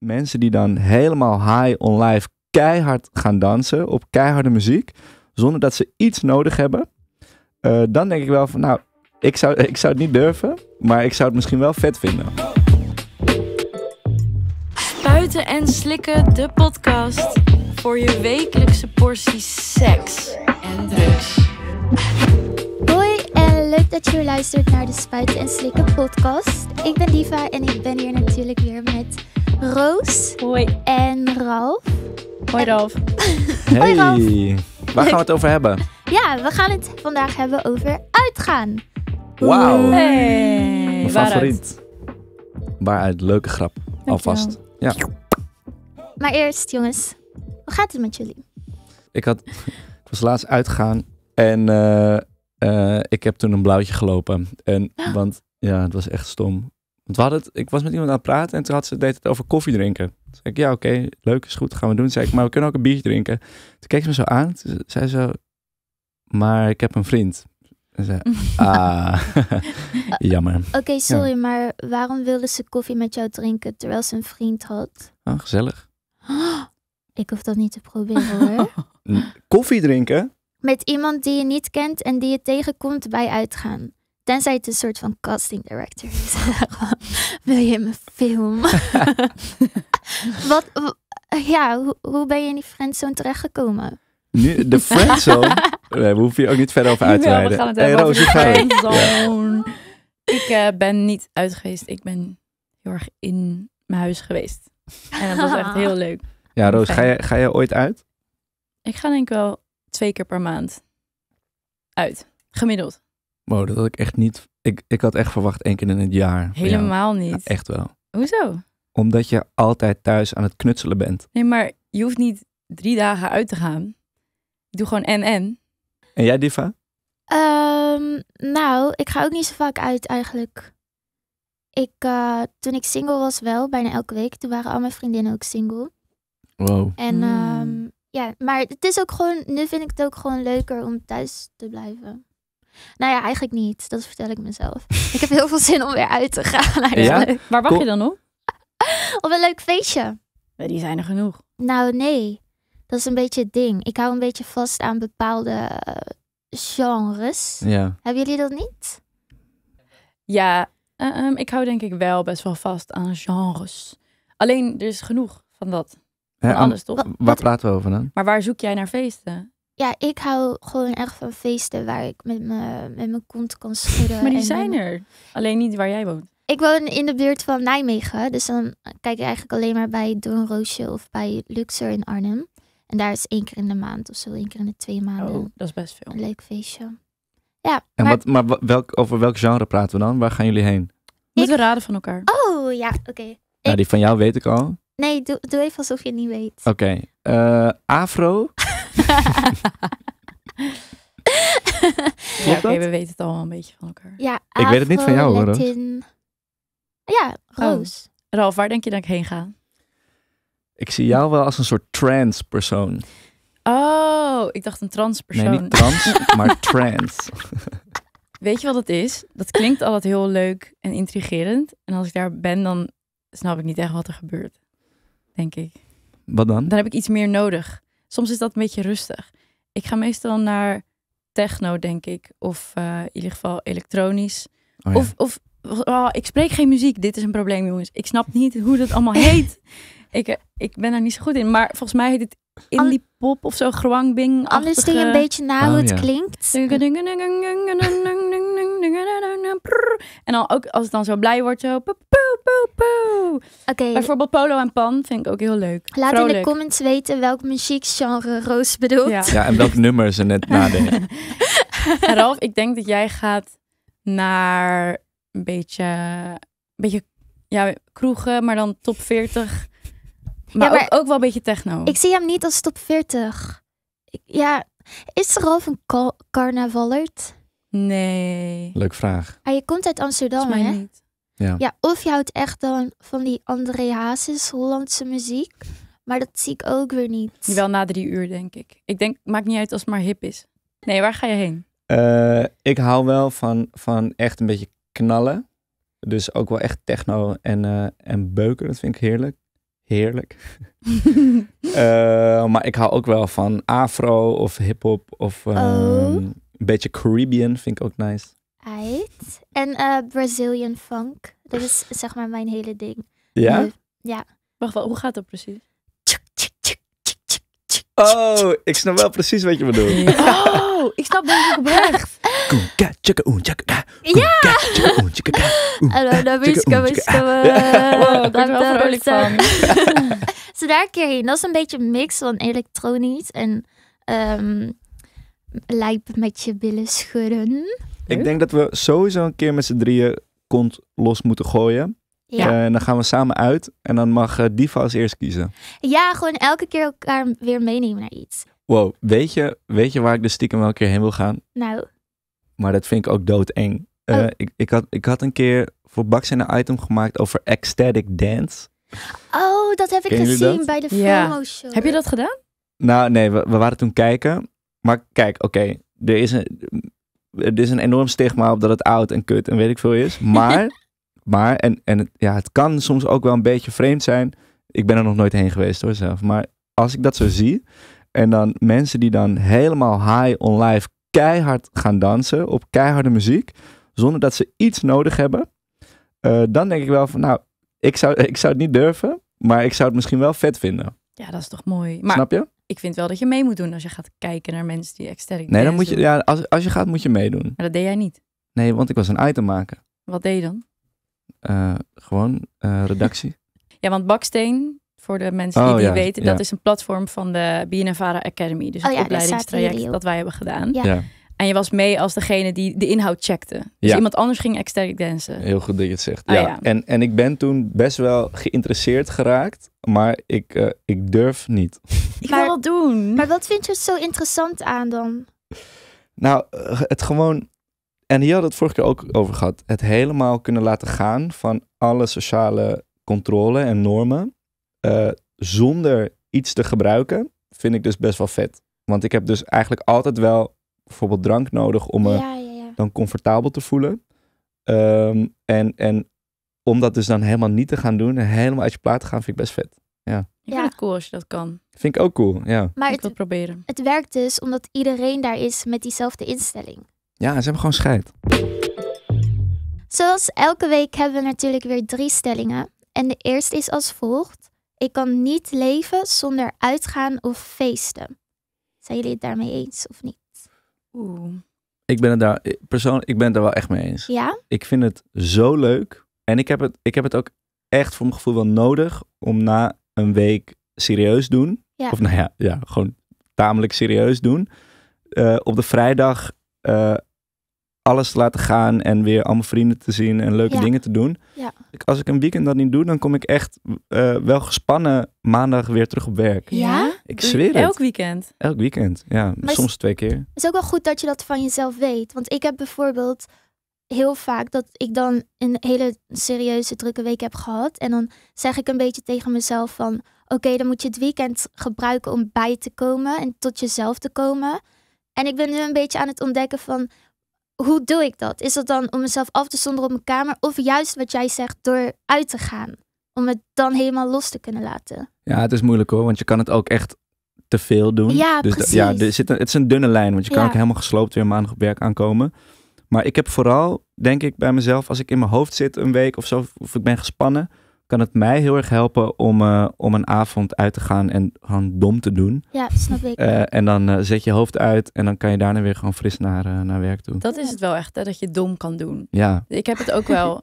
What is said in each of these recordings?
mensen die dan helemaal high on life keihard gaan dansen op keiharde muziek, zonder dat ze iets nodig hebben, eh, dan denk ik wel van, nou, ik zou, ik zou het niet durven, maar ik zou het misschien wel vet vinden. Spuiten en Slikken, de podcast voor je wekelijkse portie seks en drugs. Hoi en leuk dat je luistert naar de Spuiten en Slikken podcast. Ik ben Diva en ik ben hier natuurlijk weer met Roos. Hoi. En Ralf. Hoi Ralf. Hey. Hoi Ralf. Waar gaan we het over hebben? Ja, we gaan het vandaag hebben over uitgaan. Wauw. Hey. Mijn Waaruit? favoriet. Waaruit, leuke grap. Alvast. Ja. Maar eerst jongens, hoe gaat het met jullie? Ik, had, ik was laatst uitgaan en uh, uh, ik heb toen een blauwtje gelopen. En, oh. Want ja, het was echt stom. Want we het, ik was met iemand aan het praten en toen had ze deed het over koffie drinken. Toen zei ik, ja oké, leuk, is goed, gaan we doen. zei maar we kunnen ook een biertje drinken. Toen keek ze me zo aan, Ze zei ze, maar ik heb een vriend. En zei, ah, jammer. Oké, sorry, maar waarom wilde ze koffie met jou drinken terwijl ze een vriend had? Oh, gezellig. Ik hoef dat niet te proberen hoor. Koffie drinken? Met iemand die je niet kent en die je tegenkomt bij uitgaan. Tenzij het een soort van casting director is. Wil je me filmen. film? Wat, ja, hoe, ben je in die friendzone terechtgekomen? Nu, de friendzone? Daar hoef je ook niet verder over uit te rijden. Ja, gaan Roos, Ik eh, ben niet uit geweest. Ik ben heel erg in mijn huis geweest. En dat was echt heel leuk. Ja, Roos, ga je, ga je ooit uit? Ik ga denk ik wel twee keer per maand uit. Gemiddeld dat ik echt niet. Ik, ik had echt verwacht één keer in het jaar. Helemaal niet. echt wel. Hoezo? Omdat je altijd thuis aan het knutselen bent. Nee, maar je hoeft niet drie dagen uit te gaan. Ik doe gewoon en en. En jij, Diva? Um, nou, ik ga ook niet zo vaak uit eigenlijk. Ik, eh, toen ik single was wel, bijna elke week. Toen waren al mijn vriendinnen ook single. Wow. En hmm. ehm, ja, maar het is ook gewoon, nu vind ik het ook gewoon leuker om thuis te blijven. Nou ja, eigenlijk niet. Dat vertel ik mezelf. ik heb heel veel zin om weer uit te gaan. Ja? Waar wacht je dan op? op een leuk feestje. Die zijn er genoeg. Nou, nee. Dat is een beetje het ding. Ik hou een beetje vast aan bepaalde eh, genres. Ja. Hebben jullie dat niet? Ja, eh, ehm, ik hou denk ik wel best wel vast aan genres. Alleen, er is genoeg van dat. Anders alles, toch? waar praten we over dan? Maar waar zoek jij naar feesten? ja, ik hou gewoon echt van feesten waar ik met, me, met mijn kont kan schudden. Maar die zijn er. Alleen niet waar jij woont. Ik woon in de buurt van Nijmegen. Dus dan kijk ik eigenlijk alleen maar bij Doornroosje of bij Luxor in Arnhem. En daar is één keer in de maand of zo, één keer in de twee maanden. Oh, dat is best veel. Een leuk feestje. Ja. En maar, wat, maar welk, over welk genre praten we dan? Waar gaan jullie heen? Moeten we raden van elkaar? Oh ja, oké. Nou, die van jou weet ik al. Nee, doe, doe even alsof je het niet weet. Oké. Eh, afro. ja, oké, we weten het allemaal een beetje van elkaar. Ja, ik weet het niet van jou hoor. Ja, oh. Roos. Ralf, waar denk je dat ik heen ga? Ik zie jou wel als een soort trans persoon. Oh, ik dacht een trans persoon. Nee, niet trans, maar trans. Weet je wat het is? Dat klinkt altijd heel leuk en intrigerend. En als ik daar ben, dan snap ik niet echt wat er gebeurt. Denk ik. Wat dan? Dan heb ik iets meer nodig soms is dat een beetje rustig. Ik ga meestal naar techno, denk ik. Of in ieder geval elektronisch. Of, of oh, ik spreek geen muziek. Dit is een probleem, jongens. Ik snap niet hoe dat allemaal heet. ik, ik ben daar niet zo goed in. Maar volgens mij heet het indie pop of zo. bing. Alles je een beetje na hoe het klinkt. En dan ook als het dan zo blij wordt, zo. Oké. Bijvoorbeeld Polo en Pan vind ik ook heel leuk. Laat in de comments weten welk muziekgenre Roos bedoelt. Ja, en welk nummer ze net nadenken. Ralf, ik denk dat jij gaat naar een beetje, een beetje ja, kroegen, maar dan top 40. Maar, ook, ook, wel een beetje techno. Ik zie hem niet als top 40. Ik, ja, is er Ralf een carnavalert? Nee. Leuk vraag. Maar ah, je komt uit Amsterdam, hè? Niet. Ja. ja, of je houdt echt dan van die André Hazes, Hollandse muziek. Maar dat zie ik ook weer niet. Wel na drie uur, denk ik. Ik denk, maakt niet uit als het maar hip is. Nee, waar ga je heen? Eh, ik hou wel van, van echt een beetje knallen. Dus ook wel echt techno en, eh, en beuken. Dat vind ik heerlijk. Heerlijk. Eh, maar ik hou ook wel van afro of hip-hop of. Ehm, oh. Een beetje Caribbean vind ik ook nice. Uit. En eh, Brazilian funk. Dat is zeg maar mijn hele ding. Ja? ja. Wacht wel, hoe gaat dat precies? Oh, ik snap wel precies wat je bedoelt. Oh, ik snap denk ik oprecht. Ja! Hallo, daar ben ik Wow, daar ben vrolijk van. Zo daar een keer heen. Dat is een beetje een mix van elektronisch en um, lijp met je billen schudden. Ik denk dat we sowieso een keer met z'n drieën kont los moeten gooien. Ja. en dan gaan we samen uit. En dan mag eh, Diva als eerst kiezen. Ja, gewoon elke keer elkaar weer meenemen naar iets. Wow, weet je, weet je waar ik de dus stiekem wel een keer heen wil gaan? Nou. Maar dat vind ik ook doodeng. eng. Eh, oh. ik, ik, had, ik had een keer voor zijn een item gemaakt over ecstatic dance. Oh, dat heb ik gezien bij de ja. show. Heb je dat gedaan? Nou, nee, we, we waren toen kijken. Maar kijk, oké, er is een er is een enorm stigma op dat het oud en kut en weet ik veel is. Maar, maar en, en het, ja, het kan soms ook wel een beetje vreemd zijn. Ik ben er nog nooit heen geweest hoor zelf. Maar als ik dat zo zie en dan mensen die dan helemaal high on live keihard gaan dansen op keiharde muziek, zonder dat ze iets nodig hebben, eh, dan denk ik wel van nou, ik zou, ik zou het niet durven, maar ik zou het misschien wel vet vinden. Ja, dat is toch mooi. Maar, Snap je? ik vind wel dat je mee moet doen als je gaat kijken naar mensen die externe. Nee, dan moet je, ja, als, als je gaat moet je meedoen. Maar dat deed jij niet. Nee, want ik was een item maken. Wat deed je dan? Eh, gewoon eh, redactie. ja, want Baksteen, voor de mensen oh, die die weten, dat is een platform van de Binevara Academy. Dus oh, het opleidingstraject dat wij hebben gedaan. En je was mee als degene die de inhoud checkte. Dus iemand anders ging externe dansen. Heel goed dat je het zegt. Ah, ja. En, en ik ben toen best wel geïnteresseerd geraakt maar ik, eh, ik durf niet. Ik wil wel doen. Maar wat vind je zo interessant aan dan? Nou, eh, het gewoon. En hier had het vorige keer ook over gehad. Het helemaal kunnen laten gaan van alle sociale controle en normen. Eh, zonder iets te gebruiken. Vind ik dus best wel vet. Want ik heb dus eigenlijk altijd wel bijvoorbeeld drank nodig om me dan comfortabel te voelen. Ehm, en, en om dat dus dan helemaal niet te gaan doen en helemaal uit je plaat te gaan, vind ik best vet. Ja. Ik vind het cool als je dat kan. Vind ik ook cool, ja. Maar ik het, wil het proberen. Het werkt dus omdat iedereen daar is met diezelfde instelling. Ja, ze hebben gewoon scheid. Zoals elke week hebben we natuurlijk weer drie stellingen. En de eerste is als volgt. Ik kan niet leven zonder uitgaan of feesten. Zijn jullie het daarmee eens of niet? Oeh. Ik ben het daar eh, persoonlijk ik ben het er wel echt mee eens. Ja? Ik vind het zo leuk en ik heb, het, ik heb het ook echt voor mijn gevoel wel nodig om na een week serieus doen. Of nou ja, ja, gewoon tamelijk serieus doen. Eh, op de vrijdag eh, alles te laten gaan en weer allemaal vrienden te zien en leuke dingen te doen. Ja. als ik een weekend dat niet doe, dan kom ik echt eh, wel gespannen maandag weer terug op werk. Ja? Ik zweer het. Elk weekend? Elk weekend, ja. soms twee keer. Het is ook wel goed dat je dat van jezelf weet. Want ik heb bijvoorbeeld heel vaak dat ik dan een hele serieuze drukke week heb gehad. En dan zeg ik een beetje tegen mezelf van oké, dan moet je het weekend gebruiken om bij te komen en tot jezelf te komen. En ik ben nu een beetje aan het ontdekken van hoe doe ik dat? Is dat dan om mezelf af te zonderen op mijn kamer of juist wat jij zegt door uit te gaan? Om het dan helemaal los te kunnen laten. Ja, het is moeilijk hoor, want je kan het ook echt te veel doen. Ja, dus precies. Ja, er zit een, het is een dunne lijn, want je kan ook helemaal gesloopt weer maandag op werk aankomen. Maar ik heb vooral, denk ik bij mezelf, als ik in mijn hoofd zit een week of zo, of ik ben gespannen, kan het mij heel erg helpen om, eh, om een avond uit te gaan en gewoon dom te doen. Ja, snap ik. Eh, en dan eh, zet je hoofd uit en dan kan je daarna weer gewoon fris naar, naar werk toe. Dat is het wel echt, hè, dat je dom kan doen. Ja. Ik heb het ook wel,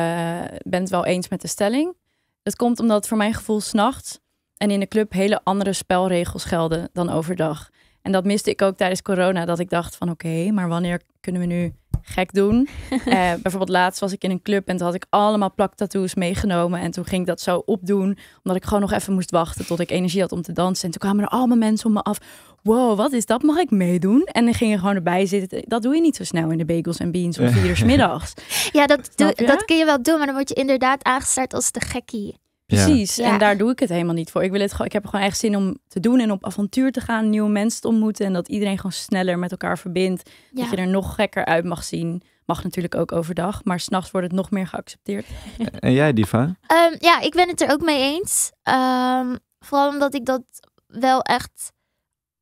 ben het wel eens met de stelling. Het komt omdat voor mijn gevoel s'nachts en in de club hele andere spelregels gelden dan overdag. En dat miste ik ook tijdens corona. Dat ik dacht van oké, maar wanneer kunnen we nu gek doen? Eh, bijvoorbeeld laatst was ik in een club en toen had ik allemaal plaktatoes meegenomen. En toen ging ik dat zo opdoen. Omdat ik gewoon nog even moest wachten tot ik energie had om te dansen. En toen kwamen er allemaal mensen om me af. Wow, wat is dat? Mag ik meedoen? En dan ging je gewoon erbij zitten. Dat doe je niet zo snel in de bagels en beans om vier uur middags. Ja, dat, dat kun je wel doen. Maar dan word je inderdaad aangestart als de gekkie. Precies, en daar doe ik het helemaal niet voor. Ik, wil het ik heb gewoon echt zin om te doen en op avontuur te gaan, nieuwe mensen te ontmoeten en dat iedereen gewoon sneller met elkaar verbindt. Dat je er nog gekker uit mag zien. Mag natuurlijk ook overdag, maar s'nachts wordt het nog meer geaccepteerd. En jij, Diva? Ehm, ja, ik ben het er ook mee eens. Ehm, vooral omdat ik dat wel echt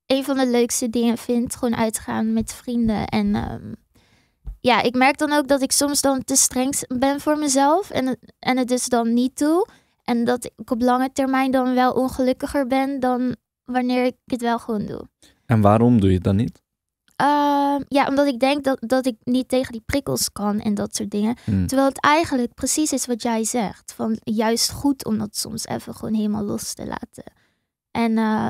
een van de leukste dingen vind. Gewoon uitgaan met vrienden. En ehm, ja, ik merk dan ook dat ik soms dan te streng ben voor mezelf en, en het dus dan niet doe. En dat ik op lange termijn dan wel ongelukkiger ben dan wanneer ik het wel gewoon doe. En waarom doe je het dan niet? Ehm, ja, omdat ik denk dat, dat ik niet tegen die prikkels kan en dat soort dingen. Hmm. Terwijl het eigenlijk precies is wat jij zegt. Van juist goed om dat soms even gewoon helemaal los te laten. En, eh,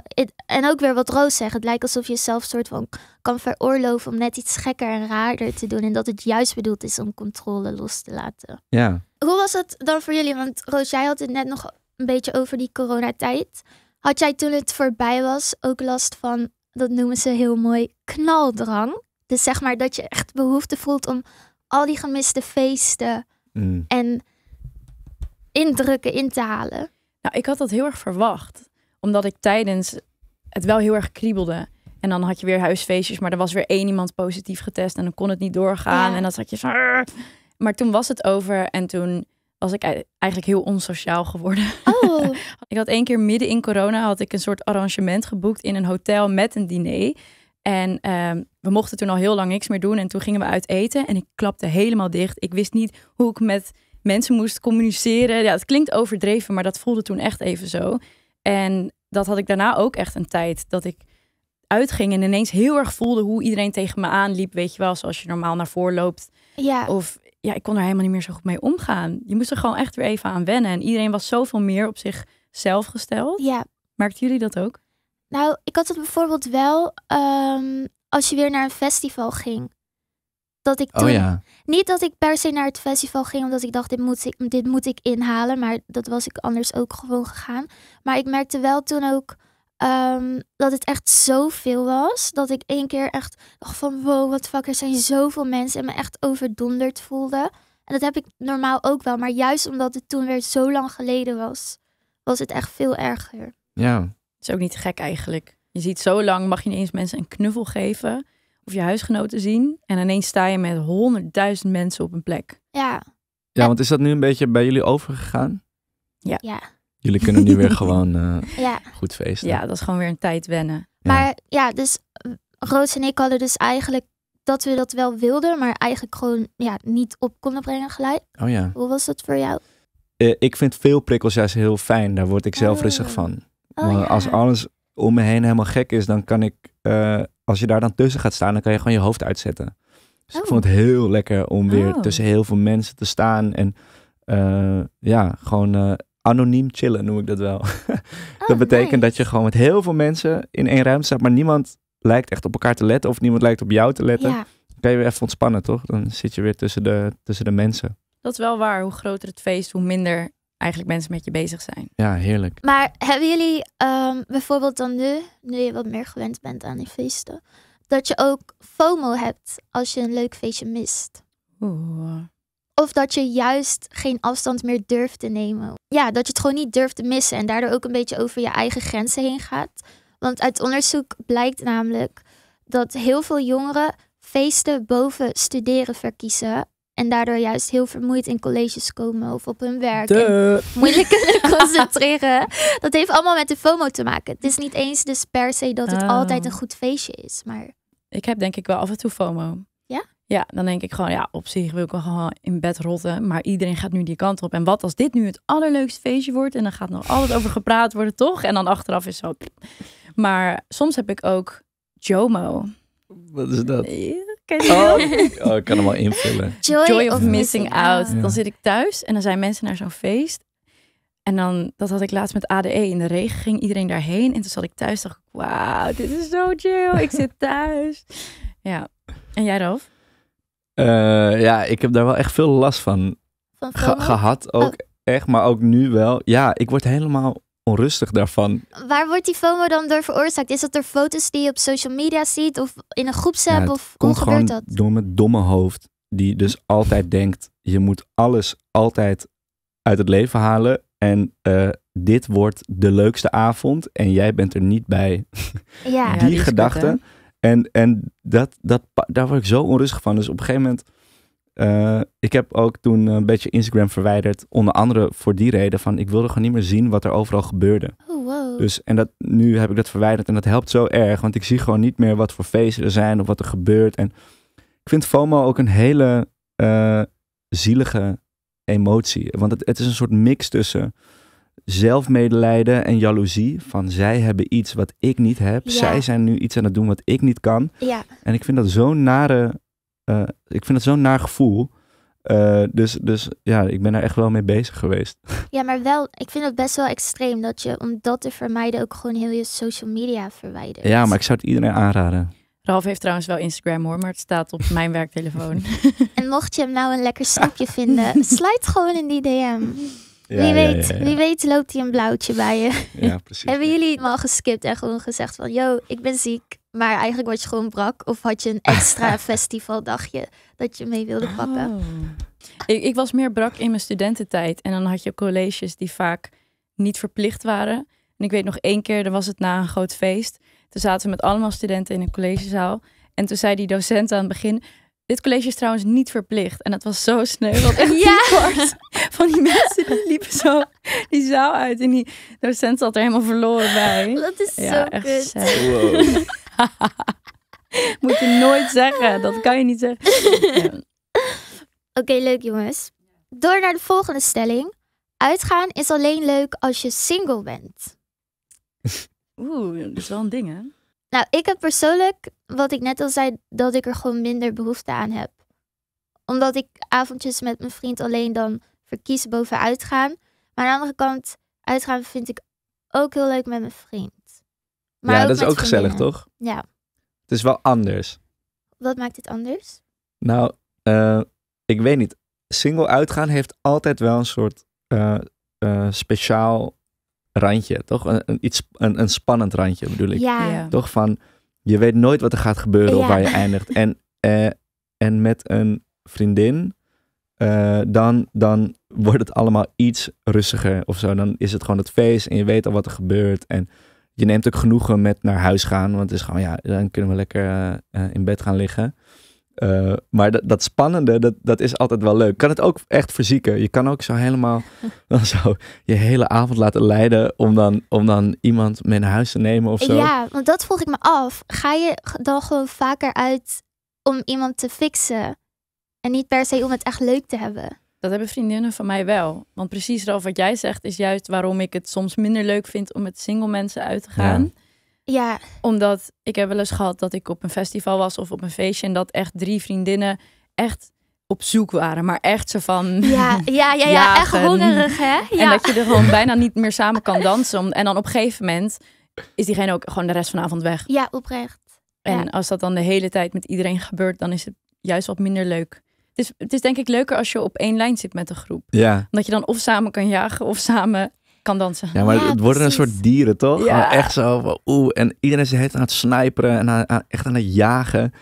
en ook weer wat Roos zegt. Het lijkt alsof je zelf soort van kan veroorloven om net iets gekker en raarder te doen. En dat het juist bedoeld is om controle los te laten. Ja. Hoe was dat dan voor jullie? Want Roos, jij had het net nog een beetje over die coronatijd. Had jij toen het voorbij was ook last van, dat noemen ze heel mooi, knaldrang? Dus zeg maar dat je echt behoefte voelt om al die gemiste feesten mm. en indrukken in te halen. Nou, ik had dat heel erg verwacht omdat ik tijdens het wel heel erg kriebelde. En dan had je weer huisfeestjes, maar er was weer één iemand positief getest en dan kon het niet doorgaan. En dan zat je Maar toen was het over en toen was ik eigenlijk heel onsociaal geworden. Oh. ik had één keer midden in corona had ik een soort arrangement geboekt in een hotel met een diner. En ehm, we mochten toen al heel lang niks meer doen. En toen gingen we uit eten en ik klapte helemaal dicht. Ik wist niet hoe ik met mensen moest communiceren. Ja, het klinkt overdreven, maar dat voelde toen echt even zo. En dat had ik daarna ook echt een tijd dat ik uitging en ineens heel erg voelde hoe iedereen tegen me aanliep. Weet je wel, zoals je normaal naar voren loopt. Ja. Of ja, ik kon er helemaal niet meer zo goed mee omgaan. Je moest er gewoon echt weer even aan wennen. En iedereen was zoveel meer op zichzelf gesteld. Ja. Merkten jullie dat ook? Nou, ik had het bijvoorbeeld wel ehm, als je weer naar een festival ging dat ik oh toen... Niet dat ik per se naar het festival ging, omdat ik dacht, dit moet ik, dit moet ik inhalen. Maar dat was ik anders ook gewoon gegaan. Maar ik merkte wel toen ook ehm, dat het echt zoveel was. Dat ik één keer echt dacht van, wow, wat fuck, er zijn zoveel mensen. En me echt overdonderd voelde. En dat heb ik normaal ook wel. Maar juist omdat het toen weer zo lang geleden was, was het echt veel erger. Ja. is ook niet gek eigenlijk. Je ziet zo lang, mag je ineens mensen een knuffel geven of je huisgenoten zien. En ineens sta je met honderdduizend mensen op een plek. Ja. Ja, want is dat nu een beetje bij jullie overgegaan? Ja. ja. Jullie kunnen nu weer gewoon eh, ja. goed feesten. Ja, dat is gewoon weer een tijd wennen. Maar ja, dus eh, Roos en ik hadden dus eigenlijk dat we dat wel wilden, maar eigenlijk gewoon ja, niet op konden brengen gelijk. Oh ja. Hoe was dat voor jou? Eh, ik vind veel prikkels juist heel fijn. Daar word ik zelf oh. rustig van. Oh, als alles om me heen helemaal gek is, dan kan ik, eh, als je daar dan tussen gaat staan, dan kan je gewoon je hoofd uitzetten. Dus ik oh. vond het heel lekker om weer oh. tussen heel veel mensen te staan en eh, ja, gewoon eh, anoniem chillen noem ik dat wel. dat oh, betekent dat je gewoon met heel veel mensen in één ruimte staat, maar niemand lijkt echt op elkaar te letten of niemand lijkt op jou te letten. Dan kan je weer even ontspannen, toch? Dan zit je weer tussen de, tussen de mensen. Dat is wel waar. Hoe groter het feest, hoe minder eigenlijk mensen met je bezig zijn. Ja, heerlijk. Maar hebben jullie ehm, bijvoorbeeld dan nu, nu je wat meer gewend bent aan die feesten, dat je ook FOMO hebt als je een leuk feestje mist? Of dat je juist geen afstand meer durft te nemen. Ja, dat je het gewoon niet durft te missen en daardoor ook een beetje over je eigen grenzen heen gaat. Want uit onderzoek blijkt namelijk dat heel veel jongeren feesten boven studeren verkiezen en daardoor juist heel vermoeid in colleges komen of op hun werk. Moeilijk kunnen concentreren. dat heeft allemaal met de FOMO te maken. Het is niet eens dus per se dat het ah. altijd een goed feestje is. Maar... Ik heb denk ik wel af en toe FOMO. Ja? Ja, dan denk ik gewoon, ja, op zich wil ik wel gewoon in bed rotten. Maar iedereen gaat nu die kant op. En wat als dit nu het allerleukste feestje wordt? En dan gaat nog altijd over gepraat worden, toch? En dan achteraf is zo. Maar soms heb ik ook JOMO. Wat is dat? Eh, je oh. oh, ik kan hem wel invullen. Joy, Joy of, missing out. Dan zit ik thuis en dan zijn mensen naar zo'n feest. En dan, dat had ik laatst met ADE in de regen, ging iedereen daarheen. En toen zat ik thuis, dacht ik, wauw, dit is zo chill, ik zit thuis. Ja, en jij Ralf? Eh, ja, ik heb daar wel echt veel last van, van gehad ook. Oh. Echt, maar ook nu wel. Ja, ik word helemaal onrustig daarvan. Waar wordt die FOMO dan door veroorzaakt? Is dat door foto's die je op social media ziet of in een groepsapp? of komt hoe gebeurt dat? Door mijn domme hoofd, die dus altijd denkt: je moet alles altijd uit het leven halen. En eh, dit wordt de leukste avond en jij bent er niet bij. Ja, die, ja, gedachte. en en dat, dat, daar word ik zo onrustig van. Dus op een gegeven moment eh, ik heb ook toen een beetje Instagram verwijderd. Onder andere voor die reden van ik wilde gewoon niet meer zien wat er overal gebeurde. Oh, wow. Dus en dat, nu heb ik dat verwijderd en dat helpt zo erg. Want ik zie gewoon niet meer wat voor feesten er zijn of wat er gebeurt. En ik vind FOMO ook een hele eh, zielige emotie. Want het, het is een soort mix tussen zelfmedelijden en jaloezie. Van zij hebben iets wat ik niet heb. Zij zijn nu iets aan het doen wat ik niet kan. Ja. En ik vind dat zo'n nare eh, ik vind het zo'n naar gevoel. Eh, dus, dus ja, ik ben daar echt wel mee bezig geweest. Ja, maar wel, ik vind het best wel extreem dat je om dat te vermijden ook gewoon heel je social media verwijdert. Ja, maar ik zou het iedereen aanraden. Ralf heeft trouwens wel Instagram hoor, maar het staat op mijn werktelefoon. en mocht je hem nou een lekker snapje vinden, sluit gewoon in die DM wie, weet, wie weet loopt hij een blauwtje bij je. Ja, precies. Hebben jullie hem al geskipt en gewoon gezegd van... Yo, ik ben ziek, maar eigenlijk word je gewoon brak? Of had je een extra festivaldagje dat je mee wilde pakken? Oh. Ik, ik was meer brak in mijn studententijd. En dan had je colleges die vaak niet verplicht waren. En ik weet nog één keer, dan was het na een groot feest. Toen zaten we met allemaal studenten in een collegezaal. En toen zei die docent aan het begin... Dit college is trouwens niet verplicht. En het was zo sneu. Want echt ja. van die mensen die liepen zo die zaal uit. En die docent zat er helemaal verloren bij. Dat is zo echt Moet je nooit zeggen. Dat kan je niet zeggen. Oké, leuk jongens. Door naar de volgende stelling. Uitgaan is alleen leuk als je single bent. Oeh, dat is wel een ding hè. Nou, ik heb persoonlijk, wat ik net al zei, dat ik er gewoon minder behoefte aan heb. Omdat ik avondjes met mijn vriend alleen dan verkies boven uitgaan. Maar aan de andere kant, uitgaan vind ik ook heel leuk met mijn vriend. Maar ja, dat is ook gezellig, toch? Ja. Het is wel anders. Wat maakt dit anders? Nou, eh, ik weet niet. Single uitgaan heeft altijd wel een soort eh, eh, speciaal randje, toch? Een, iets, een, een, spannend randje bedoel ik. Ja. Toch van, je weet nooit wat er gaat gebeuren of waar je eindigt. En, eh, en met een vriendin, uh, dan, dan wordt het allemaal iets rustiger of zo. Dan is het gewoon het feest en je weet al wat er gebeurt. En je neemt ook genoegen met naar huis gaan, want het is gewoon, ja, dan kunnen we lekker eh, eh, in bed gaan liggen. Eh, maar dat, spannende, dat, dat is altijd wel leuk. Kan het ook echt verzieken. Je kan ook zo helemaal dan zo je hele avond laten leiden om dan, om dan iemand mee naar huis te nemen of zo. Ja, want dat vroeg ik me af. Ga je dan gewoon vaker uit om iemand te fixen? En niet per se om het echt leuk te hebben. Dat hebben vriendinnen van mij wel. Want precies Ralf, wat jij zegt is juist waarom ik het soms minder leuk vind om met single mensen uit te gaan. Ja. Omdat ik heb wel eens gehad dat ik op een festival was of op een feestje en dat echt drie vriendinnen echt op zoek waren, maar echt zo van. Ja, ja, ja, ja echt hongerig, hè? Ja. En dat je er gewoon bijna niet meer samen kan dansen. En dan op een gegeven moment is diegene ook gewoon de rest van de avond weg. Ja, oprecht. En als dat dan de hele tijd met iedereen gebeurt, dan is het juist wat minder leuk. Het is, het is denk ik leuker als je op één lijn zit met een groep. Ja. Omdat je dan of samen kan jagen of samen kan dansen. Ja, maar het worden een soort dieren, toch? Ja. Ah, echt zo, oeh. En iedereen is het aan het snijperen en aan, echt aan het jagen.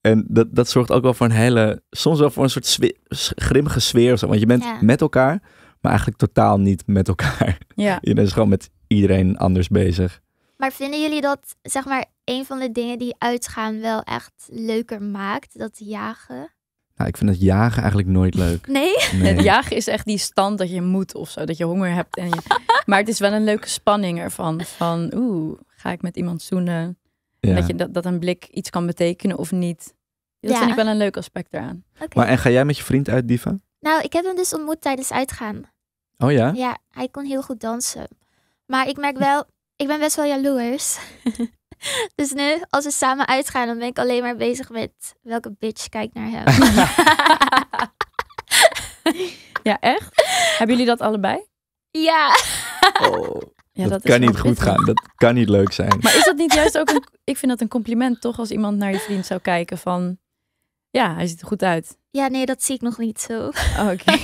En dat, dat zorgt ook wel voor een hele, soms wel voor een soort grimge sfeer zo. Want je bent met elkaar, maar eigenlijk totaal niet met elkaar. Ja. Je bent dus gewoon met iedereen anders bezig. Maar vinden jullie dat, zeg maar, een van de dingen die uitgaan wel echt leuker maakt? Dat jagen? Nou, ik vind het jagen eigenlijk nooit leuk. Nee? Het jagen is echt die stand dat je moet of zo, dat je honger hebt. En maar het is wel een leuke spanning ervan. Van, oeh, ga ik met iemand zoenen? Dat, je, dat, dat een blik iets kan betekenen of niet. Dat vind ik wel een leuk aspect eraan. Maar en ga jij met je vriend uit, Diva? Nou, ik heb hem dus ontmoet tijdens uitgaan. Oh ja? Ja, hij kon heel goed dansen. Maar ik merk wel, ik ben best wel jaloers. Dus nu, als we samen uitgaan, dan ben ik alleen maar bezig met welke bitch kijkt naar hem. ja, echt? Hebben jullie dat allebei? Ja. Oh, dat, kan niet goed gaan. Dat kan niet leuk zijn. Maar is dat niet juist ook een, ik vind dat een compliment toch als iemand naar je vriend zou kijken van, ja, hij ziet er goed uit. Ja, nee, dat zie ik nog niet zo. Oh, oké.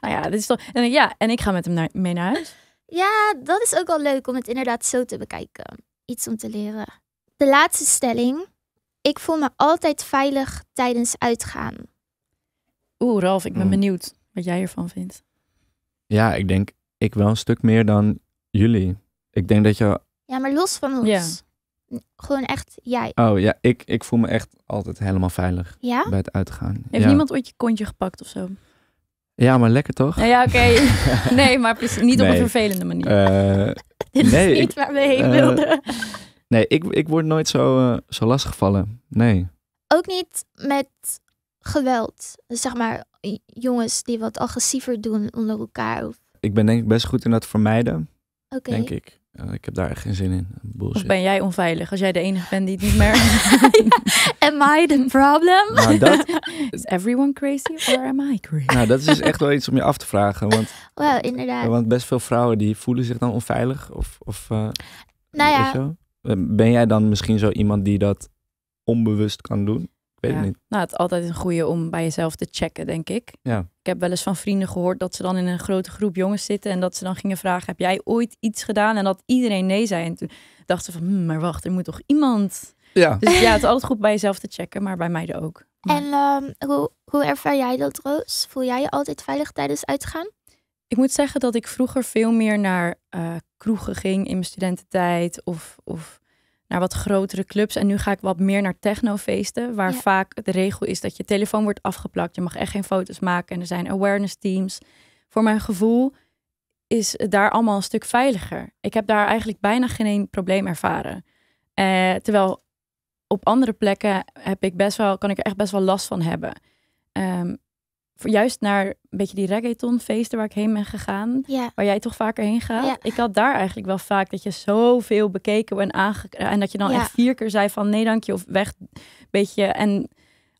nou ja, dit is toch, en, ja, en ik ga met hem naar, mee naar huis. Ja, dat is ook wel leuk om het inderdaad zo te bekijken iets om te leren. De laatste stelling. Ik voel me altijd veilig tijdens uitgaan. Oeh, Ralf, ik ben hmm. benieuwd wat jij ervan vindt. Ja, ik denk ik wel een stuk meer dan jullie. Ik denk dat je. Ja, maar los van ons. Gewoon echt jij. Oh ja, ik, ik voel me echt altijd helemaal veilig ja? bij het uitgaan. Heeft ja. niemand ooit je kontje gepakt of zo? Ja, maar lekker toch? Nou ja, oké. nee, maar niet op een vervelende manier. Uh, Dit is nee, niet waar we heen wilden. Eh, nee, ik, ik word nooit zo, uh, zo lastiggevallen. Nee. Ook niet met geweld. zeg maar jongens die wat agressiever doen onder elkaar. Of... Ik ben denk ik best goed in dat vermijden. Oké, Denk ik. Eh, ik heb daar echt geen zin in. Of ben jij onveilig als jij de enige bent die het niet meer... am I the problem? Nou, dat... Is everyone crazy or am I crazy? Nou, dat is dus echt wel iets om je af te vragen. Want, inderdaad. Want best veel vrouwen die voelen zich dan onveilig. Of, of eh, nou ja. Eh, ben jij dan misschien zo iemand die dat onbewust kan doen? Ik weet het niet. Nou, het is altijd een goede om bij jezelf te checken, denk ik. Ja heb wel eens van vrienden gehoord dat ze dan in een grote groep jongens zitten en dat ze dan gingen vragen: heb jij ooit iets gedaan? En dat iedereen nee zei. En toen dachten ze van, hmm, maar wacht, er moet toch iemand. Ja. Dus ja, het is altijd goed bij jezelf te checken, maar bij mij er ook. En ehm, hoe, hoe ervaar jij dat, Roos? Voel jij je altijd veilig tijdens uitgaan? Ik moet zeggen dat ik vroeger veel meer naar eh, kroegen ging in mijn studententijd. Of, of naar wat grotere clubs. En nu ga ik wat meer naar technofeesten, waar vaak de regel is dat je telefoon wordt afgeplakt. Je mag echt geen foto's maken en er zijn awareness teams. Voor mijn gevoel is het daar allemaal een stuk veiliger. Ik heb daar eigenlijk bijna geen probleem ervaren. Eh, terwijl op andere plekken heb ik best wel, kan ik er echt best wel last van hebben. Ehm, juist naar een beetje die reggaeton feesten waar ik heen ben gegaan. Waar jij toch vaker heen gaat. Ik had daar eigenlijk wel vaak dat je zoveel bekeken en aange... Eh, en dat je dan echt vier keer zei van nee dank je of weg. Beetje. En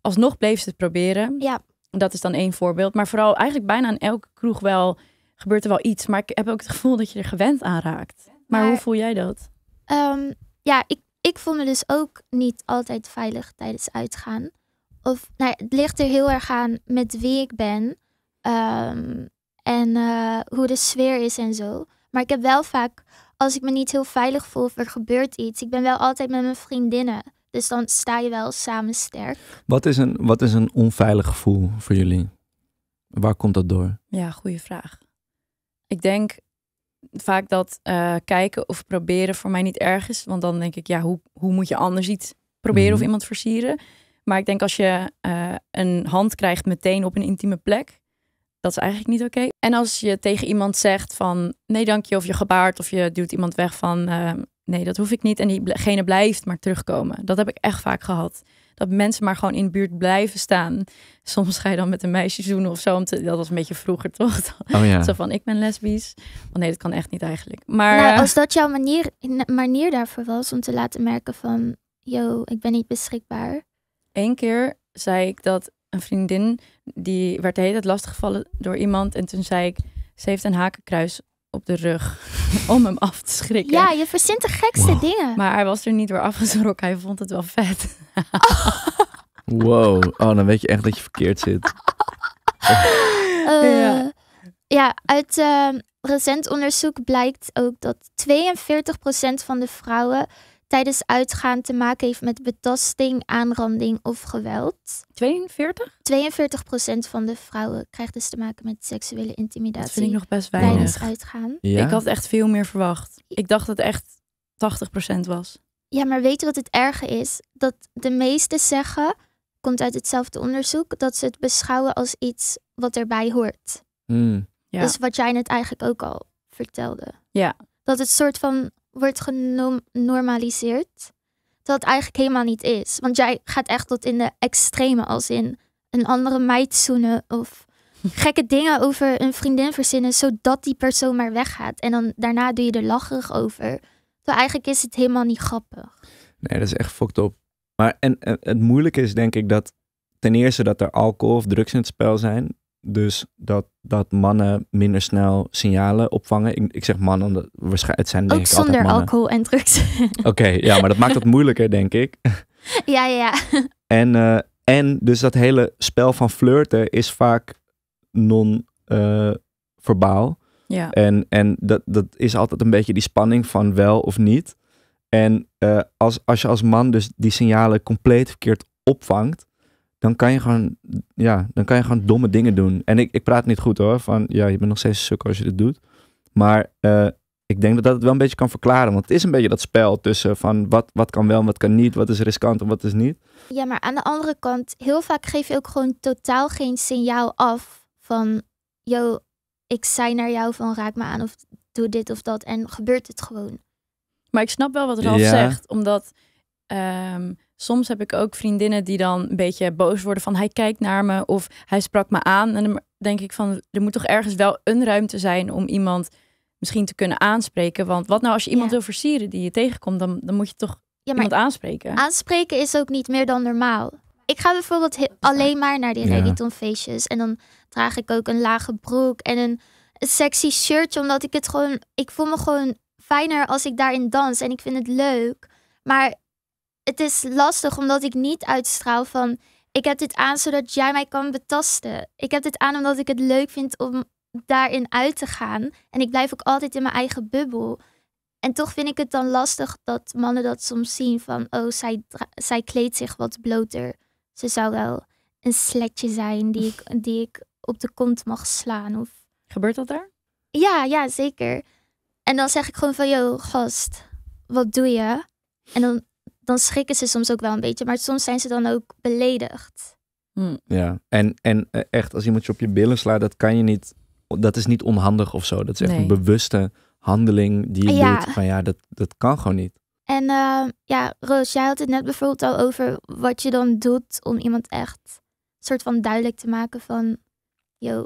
alsnog bleef ze het proberen. Ja. Dat is dan één voorbeeld. Maar vooral eigenlijk bijna aan elke kroeg wel gebeurt er wel iets. Maar ik heb ook het gevoel dat je er gewend aan raakt. Maar, hoe voel jij dat? Ehm, ja, ik, ik voel me dus ook niet altijd veilig tijdens uitgaan. Of nou, het ligt er heel erg aan met wie ik ben. Ehm, en eh, hoe de sfeer is en zo. Maar ik heb wel vaak, als ik me niet heel veilig voel of er gebeurt iets, ik ben wel altijd met mijn vriendinnen. Dus dan sta je wel samen sterk. Wat is een, wat is een onveilig gevoel voor jullie? Waar komt dat door? Ja, goede vraag. Ik denk vaak dat eh, kijken of proberen voor mij niet erg is. Want dan denk ik, ja, hoe, hoe moet je anders iets proberen of mhm. iemand versieren? Maar ik denk als je eh, een hand krijgt meteen op een intieme plek, dat is eigenlijk niet oké. En als je tegen iemand zegt van nee dank je of je gebaart of je duwt iemand weg van ehm, nee dat hoef ik niet en diegene blijft maar terugkomen. Dat heb ik echt vaak gehad. Dat mensen maar gewoon in de buurt blijven staan. Soms ga je dan met een meisje zoenen of zo. dat was een beetje vroeger toch? Oh ja. Zo van ik ben lesbisch. Want nee, dat kan echt niet eigenlijk. Maar nou, eh, als dat jouw manier, manier daarvoor was om te laten merken van yo, ik ben niet beschikbaar Eén keer zei ik dat een vriendin, die werd de lastiggevallen door iemand. En toen zei ik, ze heeft een hakenkruis op de rug om hem af te schrikken. Ja, je verzint de gekste dingen. Maar hij was er niet door afgeschrokken. Hij vond het wel vet. Oh. wow. Oh, dan weet je echt dat je verkeerd zit. Eh, ja. ja. uit eh, recent onderzoek blijkt ook dat 42% van de vrouwen tijdens uitgaan te maken heeft met betasting, aanranding of geweld. 42? 42 procent van de vrouwen krijgt dus te maken met seksuele intimidatie. Dat vind ik nog best weinig. Tijdens uitgaan. Ik had echt veel meer verwacht. Ik dacht dat het echt 80 procent was. Ja, maar weet je wat het erge is? Dat de meeste zeggen, komt uit hetzelfde onderzoek, dat ze het beschouwen als iets wat erbij hoort. Mm, ja. Dus wat jij net eigenlijk ook al vertelde. Ja. Dat het soort van wordt genormaliseerd. dat het eigenlijk helemaal niet is. Want jij gaat echt tot in de extreme, als in een andere meid zoenen of gekke dingen over een vriendin verzinnen, zodat die persoon maar weggaat. En dan daarna doe je er lacherig over. Terwijl eigenlijk is het helemaal niet grappig. Nee, dat is echt fucked op. Maar en, en het moeilijke is denk ik dat ten eerste dat er alcohol of drugs in het spel zijn. Dus dat, dat mannen minder snel signalen opvangen. Ik, ik zeg mannen, omdat waarschijnlijk het zijn denk ik zonder mannen. alcohol en drugs. Oké, ja, maar dat maakt het moeilijker, denk ik. Ja, ja. En, eh, en dus dat hele spel van flirten is vaak non-verbaal. Eh, ja. En, en dat, dat is altijd een beetje die spanning van wel of niet. En eh, als, als je als man dus die signalen compleet verkeerd opvangt, dan kan je gewoon, ja, dan kan je gewoon domme dingen doen. En ik, ik praat niet goed hoor, van ja, je bent nog steeds sukkel als je dit doet. Maar eh, ik denk dat dat het wel een beetje kan verklaren. Want het is een beetje dat spel tussen van wat, wat kan wel en wat kan niet. Wat is riskant en wat is niet. Ja, maar aan de andere kant, heel vaak geef je ook gewoon totaal geen signaal af van... Yo, ik zei naar jou van raak me aan of doe dit of dat. En gebeurt het gewoon. Maar ik snap wel wat Ralf zegt, omdat... Ehm, soms heb ik ook vriendinnen die dan een beetje boos worden van hij kijkt naar me of hij sprak me aan. En dan denk ik van er moet toch ergens wel een ruimte zijn om iemand misschien te kunnen aanspreken. Want wat nou als je iemand wil versieren die je tegenkomt, dan, dan moet je toch iemand aanspreken. Aanspreken is ook niet meer dan normaal. Ik ga bijvoorbeeld alleen maar naar die reggaeton feestjes en dan draag ik ook een lage broek en een, een sexy shirtje omdat ik het gewoon ik voel me gewoon fijner als ik daarin dans en ik vind het leuk. Maar het is lastig omdat ik niet uitstraal van ik heb dit aan zodat jij mij kan betasten. Ik heb dit aan omdat ik het leuk vind om daarin uit te gaan. En ik blijf ook altijd in mijn eigen bubbel. En toch vind ik het dan lastig dat mannen dat soms zien van, oh, zij, zij kleedt zich wat bloter. Ze zou wel een sletje zijn die ik, die ik op de kont mag slaan. Of... Gebeurt dat er? Ja, ja, zeker. En dan zeg ik gewoon van, joh, gast, wat doe je? En dan dan schrikken ze soms ook wel een beetje. Maar soms zijn ze dan ook beledigd. Hm. Ja, en, en eh, echt, als iemand je op je billen slaat, dat kan je niet. Dat is niet onhandig of zo. Dat is echt een bewuste handeling die je ja. doet. Van ja, dat, dat kan gewoon niet. En eh, ja, Roos, jij had het net bijvoorbeeld al over wat je dan doet om iemand echt soort van duidelijk te maken van, yo,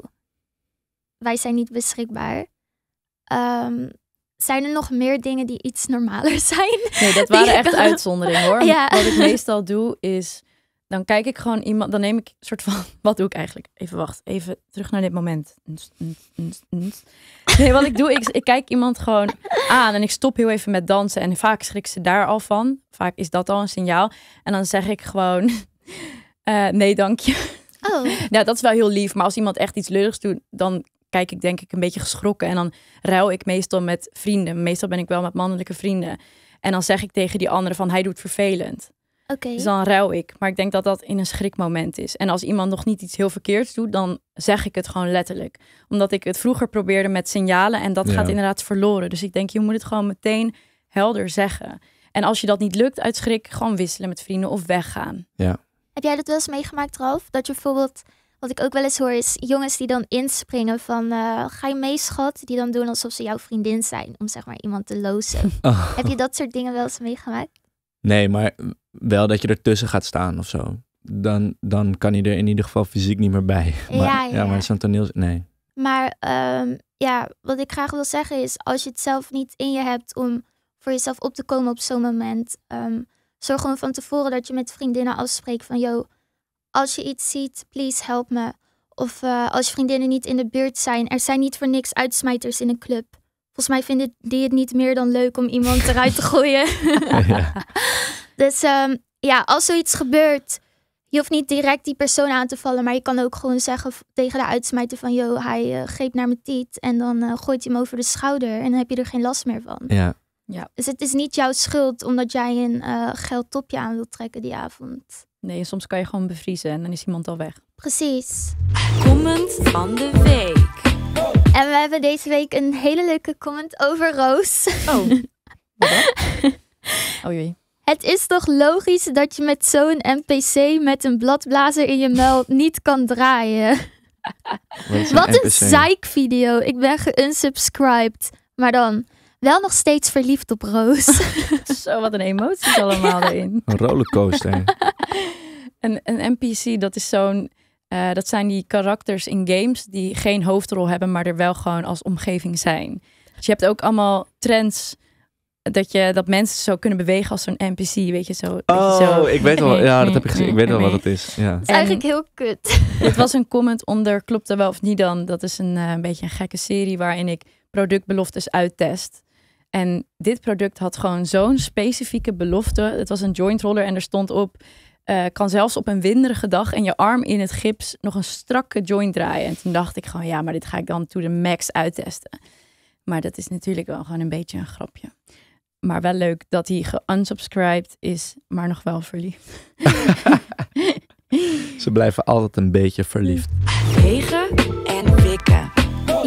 wij zijn niet beschikbaar. Ehm, zijn er nog meer dingen die iets normaler zijn? Nee, dat waren echt uitzonderingen hoor. Ja. Wat ik meestal doe is, dan kijk ik gewoon iemand, dan neem ik een soort van, wat doe ik eigenlijk? Even wacht, even terug naar dit moment. Nee, wat ik doe, ik, ik kijk iemand gewoon aan en ik stop heel even met dansen. En vaak schrik ze daar al van. Vaak is dat al een signaal. En dan zeg ik gewoon, eh, nee dank je. Oh. Nou, dat is wel heel lief. Maar als iemand echt iets lulligs doet, dan kijk ik denk ik een beetje geschrokken. En dan ruil ik meestal met vrienden. Meestal ben ik wel met mannelijke vrienden. En dan zeg ik tegen die andere van hij doet vervelend. Oké. Dus dan ruil ik. Maar ik denk dat dat in een schrikmoment is. En als iemand nog niet iets heel verkeerds doet, dan zeg ik het gewoon letterlijk. Omdat ik het vroeger probeerde met signalen en dat gaat inderdaad verloren. Dus ik denk, je moet het gewoon meteen helder zeggen. En als je dat niet lukt uit schrik, gewoon wisselen met vrienden of weggaan. Ja. Heb jij dat wel eens meegemaakt, Ralf? Dat je bijvoorbeeld wat ik ook wel eens hoor is jongens die dan inspringen van eh, ga je mee schat? Die dan doen alsof ze jouw vriendin zijn om zeg maar iemand te lozen. Oh. Heb je dat soort dingen wel eens meegemaakt? Nee, maar wel dat je ertussen gaat staan of zo. Dan, dan kan hij er in ieder geval fysiek niet meer bij. Maar, ja, maar zo'n toneel... Nee. Maar ehm, ja, wat ik graag wil zeggen is, als je het zelf niet in je hebt om voor jezelf op te komen op zo'n moment, ehm, zorg gewoon van tevoren dat je met vriendinnen afspreekt van, yo, als je iets ziet, please help me. Of eh, als je vriendinnen niet in de buurt zijn, er zijn niet voor niks uitsmijters in een club. Volgens mij vinden die het niet meer dan leuk om iemand eruit te gooien. Dus ehm, ja, als zoiets gebeurt, je hoeft niet direct die persoon aan te vallen, maar je kan ook gewoon zeggen tegen de uitsmijter van, yo, hij uh, greep naar mijn tiet en dan eh, gooit hij hem over de schouder en dan heb je er geen last meer van. Ja. Ja. Dus het is niet jouw schuld omdat jij een uh, geldtopje aan wilt trekken die avond. Nee, soms kan je gewoon bevriezen en dan is iemand al weg. Precies. Comment van de week. En we hebben deze week een hele leuke comment over Roos. Oh. oh jee. Het is toch logisch dat je met zo'n NPC met een bladblazer in je muil niet kan draaien? Wat een, een video. Ik ben geunsubscribed. Maar dan, wel nog steeds verliefd op Roos. Zo, wat een emoties allemaal ja. erin. Een rollercoaster een, een NPC, dat is zo'n. Eh, dat zijn die karakters in games die geen hoofdrol hebben, maar er wel gewoon als omgeving zijn. Dus je hebt ook allemaal trends dat, je, dat mensen zo kunnen bewegen als zo'n NPC, weet je zo. Oh, ik weet wel, ja, dat heb ik gezien. Ik weet wel wat het is. Ja. Het eigenlijk heel kut. Het was een comment onder, klopt er wel of niet dan? Dat is een, eh, een beetje een gekke serie waarin ik productbeloftes uittest. En dit product had gewoon zo'n specifieke belofte. Het was een joint roller en er stond op: eh, kan zelfs op een winderige dag en je arm in het gips nog een strakke joint draaien. En toen dacht ik gewoon, ja, maar dit ga ik dan to the max uittesten. Maar dat is natuurlijk wel gewoon een beetje een grapje. Maar wel leuk dat hij geunsubscribed is, maar nog wel verliefd. Ze blijven altijd een beetje verliefd. Wegen en wikken.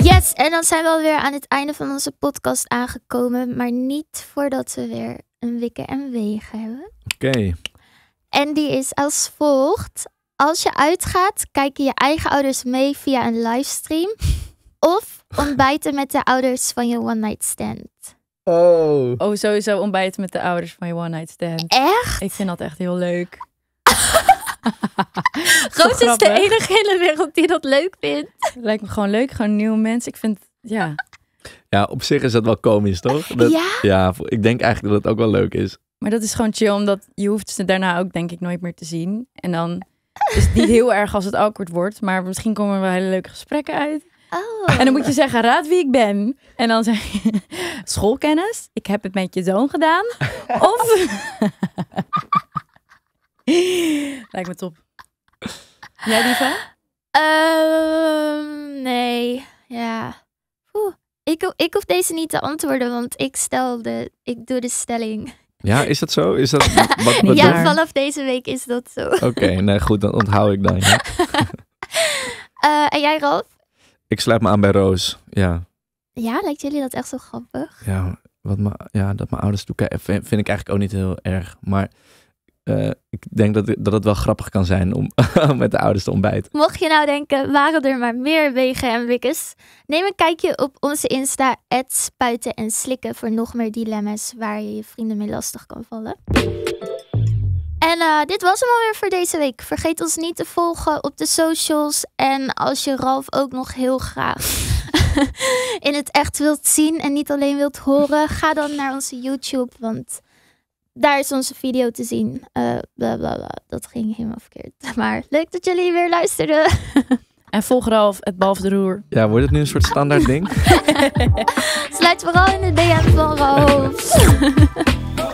Yes, en dan zijn we alweer aan het einde van onze podcast aangekomen. Maar niet voordat we weer een wikken en wegen hebben. Oké. En die is als volgt. Als je uitgaat, kijken je eigen ouders mee via een livestream. Of ontbijten met de ouders van je one night stand. Oh. Oh, sowieso ontbijten met de ouders van je one night stand. Echt? Ik vind dat echt heel leuk. Roos is de enige in de wereld die dat leuk vindt. Lijkt me gewoon leuk, gewoon nieuwe mensen. Ik vind, ja. Ja, op zich is dat wel komisch, toch? ja? ja? ik denk eigenlijk dat het ook wel leuk is. Maar dat is gewoon chill, omdat je hoeft ze daarna ook denk ik nooit meer te zien. En dan is het niet heel erg als het awkward wordt, maar misschien komen er wel hele leuke gesprekken uit. Oh. En dan moet je zeggen, raad wie ik ben. En dan zeg je, schoolkennis, ik heb het met je zoon gedaan. of... Lijkt me top. Jij, Diva? Um, nee, ja. Ik, ik hoef deze niet te antwoorden, want ik, stel de, ik doe de stelling. Ja, is dat zo? Is dat, ja, vanaf deze week is dat zo. Oké, okay, nou goed, dan onthoud ik dat. Eh, en jij, Ralf? Ik sluit me aan bij Roos, ja. Ja, lijkt jullie dat echt zo grappig? Ja, wat ja dat mijn ouders doen, vind ik eigenlijk ook niet heel erg. Maar eh, ik denk dat, dat het wel grappig kan zijn om met de ouders te ontbijten. Mocht je nou denken, waren er maar meer wegen en wikkes? Neem een kijkje op onze Insta, spuiten en slikken, voor nog meer dilemma's waar je je vrienden mee lastig kan vallen. En eh, dit was hem alweer voor deze week. Vergeet ons niet te volgen op de socials. En als je Ralf ook nog heel graag in het echt wilt zien en niet alleen wilt horen, ga dan naar onze YouTube, want daar is onze video te zien. Uh, bla, bla, bla. Dat ging helemaal verkeerd. Maar leuk dat jullie weer luisterden. En volg Ralf, het Balf de roer. Ja, wordt het nu een soort standaard ding? Sluit vooral in de DM van Ralf.